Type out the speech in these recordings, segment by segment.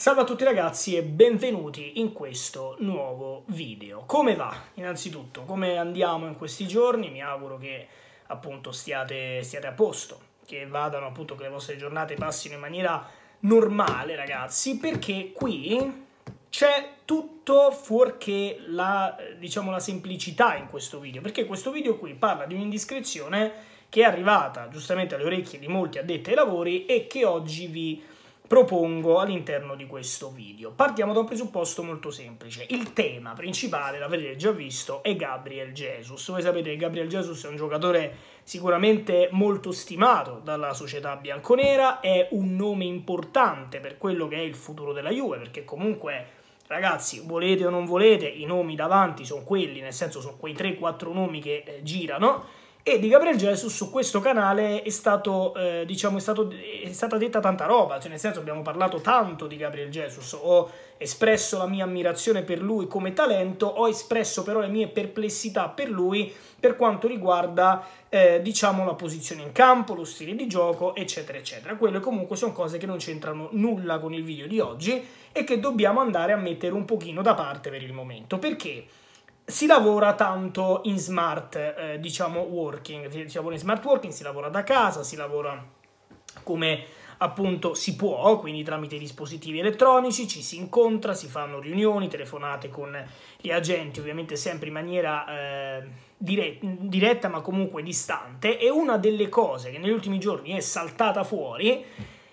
Salve a tutti ragazzi e benvenuti in questo nuovo video. Come va? Innanzitutto, come andiamo in questi giorni? Mi auguro che appunto stiate, stiate a posto, che vadano appunto, che le vostre giornate passino in maniera normale ragazzi, perché qui c'è tutto fuorché la, diciamo, la semplicità in questo video, perché questo video qui parla di un'indiscrezione che è arrivata giustamente alle orecchie di molti addetti ai lavori e che oggi vi propongo all'interno di questo video. Partiamo da un presupposto molto semplice. Il tema principale, l'avete già visto, è Gabriel Jesus. Voi sapete che Gabriel Jesus è un giocatore sicuramente molto stimato dalla società bianconera, è un nome importante per quello che è il futuro della Juve, perché comunque... Ragazzi, volete o non volete, i nomi davanti sono quelli, nel senso sono quei 3-4 nomi che eh, girano e di Gabriel Jesus su questo canale è, stato, eh, diciamo, è, stato, è stata detta tanta roba, cioè nel senso abbiamo parlato tanto di Gabriel Jesus, ho espresso la mia ammirazione per lui come talento, ho espresso però le mie perplessità per lui per quanto riguarda eh, diciamo, la posizione in campo, lo stile di gioco, eccetera eccetera. Quelle comunque sono cose che non c'entrano nulla con il video di oggi e che dobbiamo andare a mettere un pochino da parte per il momento, perché si lavora tanto in smart, eh, diciamo, working, si lavora in smart working, si lavora da casa, si lavora come appunto si può, quindi tramite dispositivi elettronici, ci si incontra, si fanno riunioni, telefonate con gli agenti, ovviamente sempre in maniera eh, dire- diretta ma comunque distante e una delle cose che negli ultimi giorni è saltata fuori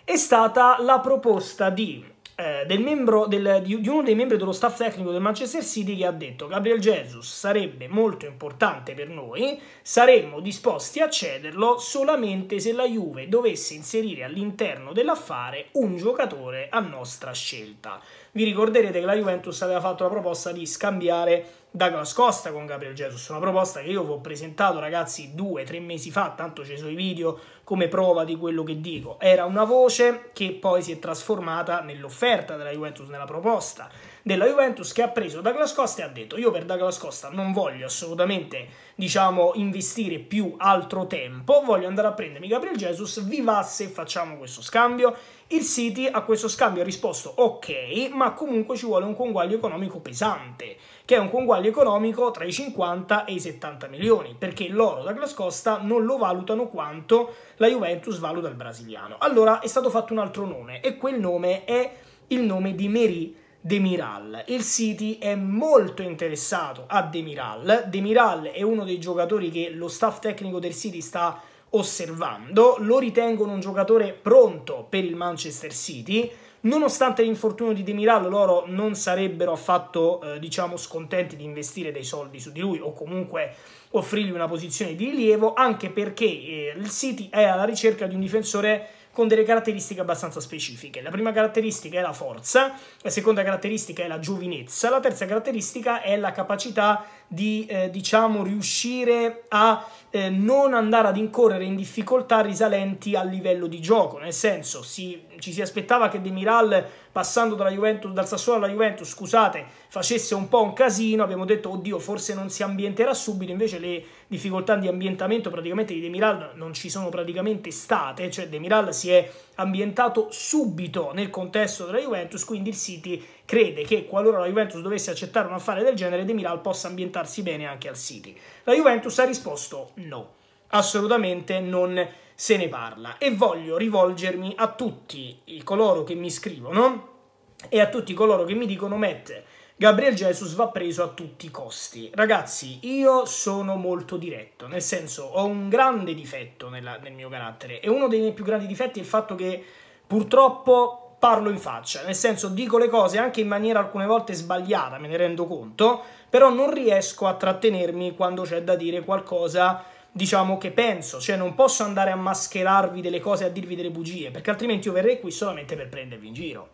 è stata la proposta di eh, del membro, del, di, di, uno dei membri dello staff tecnico del Manchester City che ha detto Gabriel Jesus sarebbe molto importante per noi, saremmo disposti a cederlo solamente se la Juve dovesse inserire all'interno dell'affare un giocatore a nostra scelta. Vi ricorderete che la Juventus aveva fatto la proposta di scambiare Douglas Costa con Gabriel Jesus, una proposta che io vi ho presentato ragazzi due, tre mesi fa, tanto ci sono i video come prova di quello che dico, era una voce che poi si è trasformata nell'offerta della Juventus, nella proposta, della Juventus che ha preso Douglas Costa e ha detto io per Douglas Costa non voglio assolutamente diciamo investire più altro tempo, voglio andare a prendermi Gabriel Jesus, se facciamo questo scambio. Il City a questo scambio ha risposto ok, ma comunque ci vuole un conguaglio economico pesante, che è un conguaglio economico tra i 50 e i 70 milioni, perché loro Douglas Costa non lo valutano quanto la Juventus valuta il brasiliano. Allora è stato fatto un altro nome e quel nome è il nome di Meri Demiral. Il City è molto interessato a Demiral. Demiral è uno dei giocatori che lo staff tecnico del City sta osservando, lo ritengono un giocatore pronto per il Manchester City. Nonostante l'infortunio di Demiral, loro non sarebbero affatto, eh, diciamo, scontenti di investire dei soldi su di lui o comunque offrirgli una posizione di rilievo, anche perché eh, il City è alla ricerca di un difensore con delle caratteristiche abbastanza specifiche. La prima caratteristica è la forza, la seconda caratteristica è la giovinezza, la terza caratteristica è la capacità di, eh, diciamo, riuscire a eh, non andare ad incorrere in difficoltà risalenti al livello di gioco, nel senso si, ci si aspettava che De Miral passando dalla Juventus, dal Sassuolo alla Juventus, scusate, facesse un po' un casino, abbiamo detto, oddio, forse non si ambienterà subito, invece le difficoltà di ambientamento praticamente di Demiral non ci sono praticamente state, cioè Demiral si è ambientato subito nel contesto della Juventus, quindi il City crede che qualora la Juventus dovesse accettare un affare del genere, Demiral possa ambientarsi bene anche al City. La Juventus ha risposto no, assolutamente non se ne parla e voglio rivolgermi a tutti coloro che mi scrivono e a tutti coloro che mi dicono Matt, Gabriel Jesus va preso a tutti i costi. Ragazzi, io sono molto diretto, nel senso ho un grande difetto nella, nel mio carattere e uno dei miei più grandi difetti è il fatto che purtroppo parlo in faccia, nel senso dico le cose anche in maniera alcune volte sbagliata, me ne rendo conto, però non riesco a trattenermi quando c'è da dire qualcosa diciamo che penso, cioè non posso andare a mascherarvi delle cose e a dirvi delle bugie, perché altrimenti io verrei qui solamente per prendervi in giro.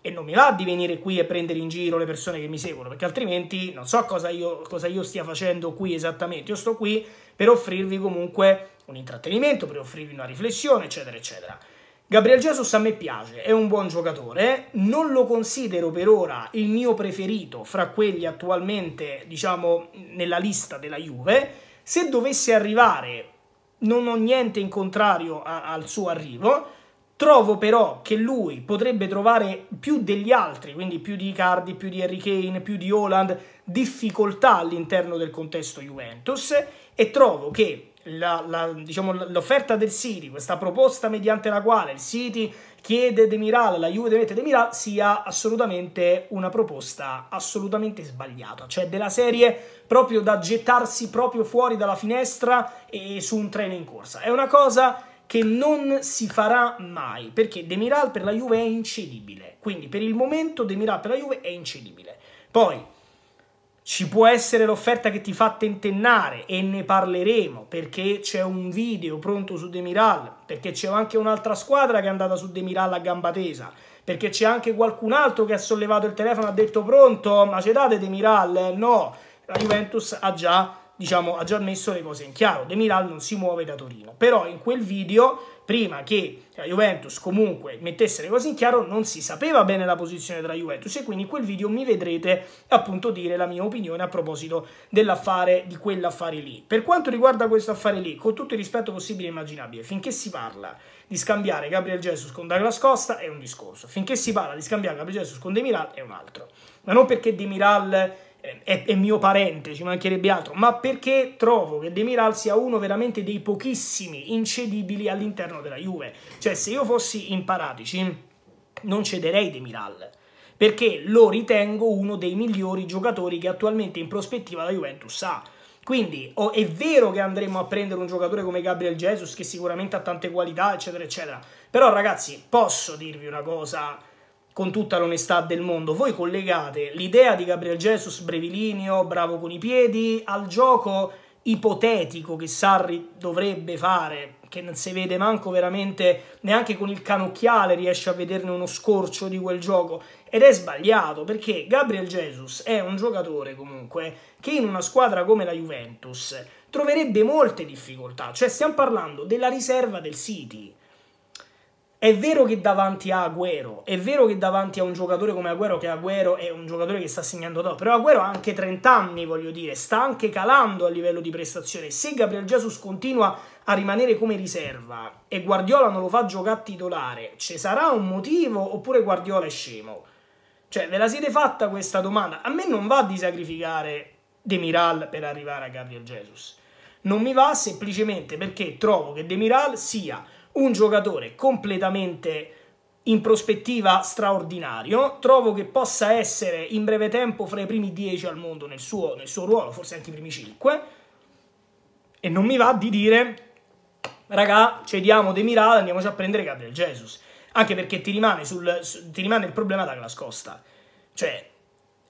E non mi va di venire qui e prendere in giro le persone che mi seguono, perché altrimenti non so cosa io, cosa io stia facendo qui esattamente. Io sto qui per offrirvi comunque un intrattenimento, per offrirvi una riflessione, eccetera, eccetera. Gabriel Jesus a me piace, è un buon giocatore, non lo considero per ora il mio preferito fra quelli attualmente, diciamo, nella lista della Juve, se dovesse arrivare, non ho niente in contrario a, al suo arrivo, Trovo però che lui potrebbe trovare più degli altri, quindi più di Icardi, più di Harry Kane, più di Holland, difficoltà all'interno del contesto Juventus e trovo che la, la, diciamo, l'offerta del City, questa proposta mediante la quale il City chiede De Miral, la Juve mette De Miral, sia assolutamente una proposta assolutamente sbagliata, cioè della serie proprio da gettarsi proprio fuori dalla finestra e su un treno in corsa. È una cosa che non si farà mai, perché De Miral per la Juve è incedibile, quindi per il momento De Miral per la Juve è incedibile. Poi ci può essere l'offerta che ti fa tentennare e ne parleremo perché c'è un video pronto su Demiral, perché c'è anche un'altra squadra che è andata su Demiral a gamba tesa, perché c'è anche qualcun altro che ha sollevato il telefono e ha detto pronto, ma ce date Demiral? No, la Juventus ha già, diciamo, ha già messo le cose in chiaro, Demiral non si muove da Torino, però in quel video prima che la Juventus comunque mettesse le cose in chiaro, non si sapeva bene la posizione della Juventus e quindi in quel video mi vedrete appunto dire la mia opinione a proposito dell'affare, di quell'affare lì. Per quanto riguarda questo affare lì, con tutto il rispetto possibile e immaginabile, finché si parla di scambiare Gabriel Jesus con Douglas Costa è un discorso, finché si parla di scambiare Gabriel Jesus con De Miral è un altro. Ma non perché De Miral è, è, mio parente, ci mancherebbe altro, ma perché trovo che Demiral sia uno veramente dei pochissimi incedibili all'interno della Juve. Cioè, se io fossi in Paratici, non cederei Demiral, perché lo ritengo uno dei migliori giocatori che attualmente in prospettiva la Juventus ha. Quindi oh, è vero che andremo a prendere un giocatore come Gabriel Jesus, che sicuramente ha tante qualità, eccetera, eccetera. Però, ragazzi, posso dirvi una cosa con tutta l'onestà del mondo. Voi collegate l'idea di Gabriel Jesus, brevilinio, bravo con i piedi, al gioco ipotetico che Sarri dovrebbe fare, che non si vede manco veramente, neanche con il canocchiale riesce a vederne uno scorcio di quel gioco. Ed è sbagliato perché Gabriel Jesus è un giocatore comunque che in una squadra come la Juventus troverebbe molte difficoltà. Cioè stiamo parlando della riserva del City è vero che davanti a Agüero, è vero che davanti a un giocatore come Agüero, che Agüero è un giocatore che sta segnando top, però Agüero ha anche 30 anni, voglio dire, sta anche calando a livello di prestazione. Se Gabriel Jesus continua a rimanere come riserva e Guardiola non lo fa giocare a titolare, ci sarà un motivo oppure Guardiola è scemo? Cioè, ve la siete fatta questa domanda? A me non va di sacrificare Demiral per arrivare a Gabriel Jesus. Non mi va semplicemente perché trovo che Demiral sia un giocatore completamente in prospettiva straordinario, trovo che possa essere in breve tempo fra i primi 10 al mondo nel suo, nel suo ruolo, forse anche i primi 5, e non mi va di dire, raga, cediamo De Mirada, andiamoci a prendere Gabriel Jesus, anche perché ti rimane, sul, ti rimane il problema Douglas Costa, cioè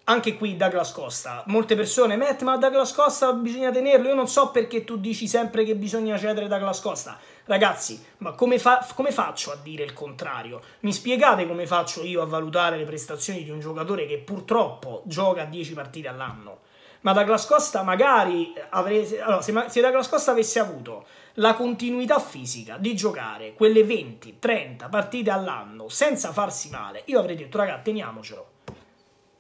anche qui Douglas Costa. Molte persone, Matt, ma Douglas Costa bisogna tenerlo. Io non so perché tu dici sempre che bisogna cedere Douglas Costa. Ragazzi, ma come, fa come faccio a dire il contrario? Mi spiegate come faccio io a valutare le prestazioni di un giocatore che purtroppo gioca 10 partite all'anno? ma Douglas Costa magari eh, avrete, allora, se, se Douglas Costa avesse avuto la continuità fisica di giocare quelle 20-30 partite all'anno senza farsi male, io avrei detto ragazzi, teniamocelo.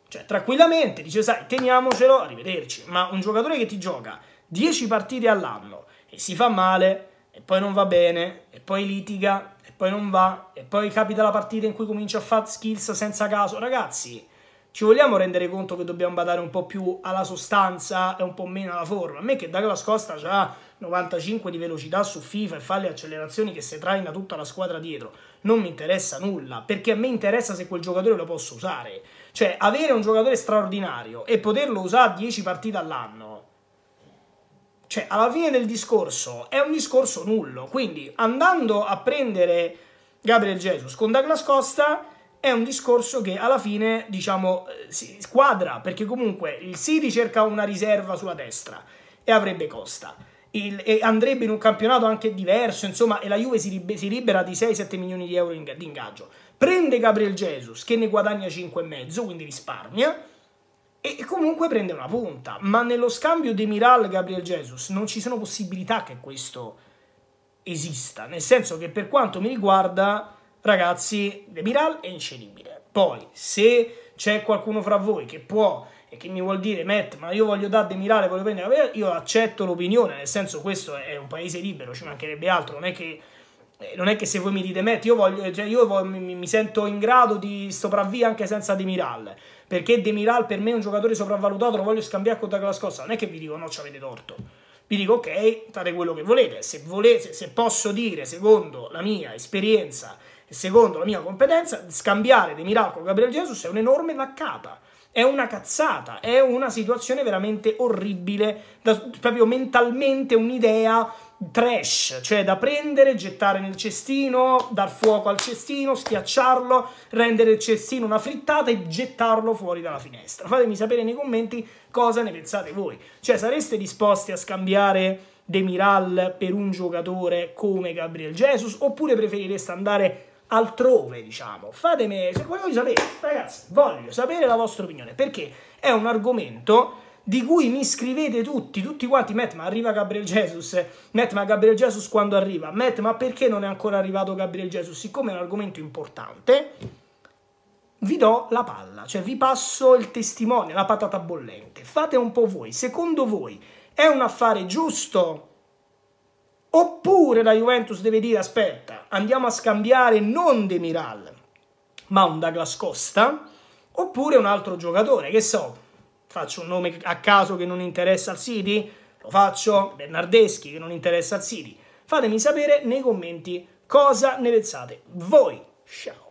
Cioè tranquillamente dice sai teniamocelo, arrivederci, ma un giocatore che ti gioca 10 partite all'anno e si fa male e poi non va bene, e poi litiga, e poi non va, e poi capita la partita in cui comincia a fare skills senza caso. Ragazzi, ci vogliamo rendere conto che dobbiamo badare un po' più alla sostanza e un po' meno alla forma. A me che Douglas Costa ha 95 di velocità su FIFA e fa le accelerazioni che se traina tutta la squadra dietro, non mi interessa nulla, perché a me interessa se quel giocatore lo posso usare. Cioè, avere un giocatore straordinario e poterlo usare 10 partite all'anno cioè, alla fine del discorso è un discorso nullo. Quindi, andando a prendere Gabriel Jesus con Douglas Costa, è un discorso che alla fine, diciamo, eh, si squadra, perché comunque il City cerca una riserva sulla destra e avrebbe Costa. Il, e andrebbe in un campionato anche diverso, insomma, e la Juve si, si libera di 6-7 milioni di euro di ingaggio. Prende Gabriel Jesus, che ne guadagna 5,5, quindi risparmia e comunque prende una punta. Ma nello scambio di Miral e Gabriel Jesus non ci sono possibilità che questo esista. Nel senso che per quanto mi riguarda, ragazzi, De Miral è incedibile. Poi, se c'è qualcuno fra voi che può e che mi vuol dire Matt, ma io voglio dare De Mirale, voglio prendere Gabriel, io accetto l'opinione, nel senso questo è un paese libero, ci mancherebbe altro, non è che eh, non è che se voi mi dite Matt, io, voglio, cioè io voglio, mi, mi, sento in grado di sopravvivere anche senza De Miral perché Demiral per me è un giocatore sopravvalutato, lo voglio scambiare con la Scossa, non è che vi dico no, ci avete torto. Vi dico ok, fate quello che volete, se, volete, se posso dire, secondo la mia esperienza e secondo la mia competenza, scambiare Demiral con Gabriel Jesus è un'enorme vaccata. È una cazzata, è una situazione veramente orribile, da, proprio mentalmente un'idea trash, cioè da prendere, gettare nel cestino, dar fuoco al cestino, schiacciarlo, rendere il cestino una frittata e gettarlo fuori dalla finestra. Fatemi sapere nei commenti cosa ne pensate voi. Cioè, sareste disposti a scambiare Demiral per un giocatore come Gabriel Jesus oppure preferireste andare altrove, diciamo? Fatemi, voglio sapere, ragazzi, voglio sapere la vostra opinione perché è un argomento di cui mi scrivete tutti, tutti quanti, Matt, ma arriva Gabriel Jesus, Matt, ma Gabriel Jesus quando arriva? Matt, ma perché non è ancora arrivato Gabriel Jesus? Siccome è un argomento importante, vi do la palla, cioè vi passo il testimone, la patata bollente. Fate un po' voi, secondo voi è un affare giusto? Oppure la Juventus deve dire, aspetta, andiamo a scambiare non De Miral, ma un Douglas Costa, oppure un altro giocatore, che so, Faccio un nome a caso che non interessa al City? Lo faccio? Bernardeschi che non interessa al City? Fatemi sapere nei commenti cosa ne pensate voi. Ciao!